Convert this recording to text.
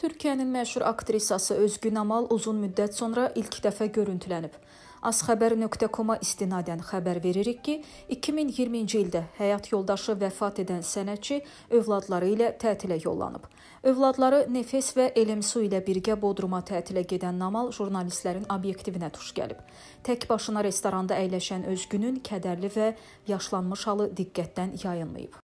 Türkiyənin məşhur aktrisası Özgün Amal uzun müddət sonra ilk dəfə görüntülənib. Azxəbər.com-a istinadən xəbər veririk ki, 2020-ci ildə həyat yoldaşı vəfat edən sənətçi övladları ilə tətilə yollanıb. Övladları Nefes və Elemsu ilə birgə Bodruma tətilə gedən Namal jurnalistlərin obyektivinə tuş gəlib. Tək başına restoranda əyləşən Özgünün kədərli və yaşlanmış halı diqqətdən yayınmayıb.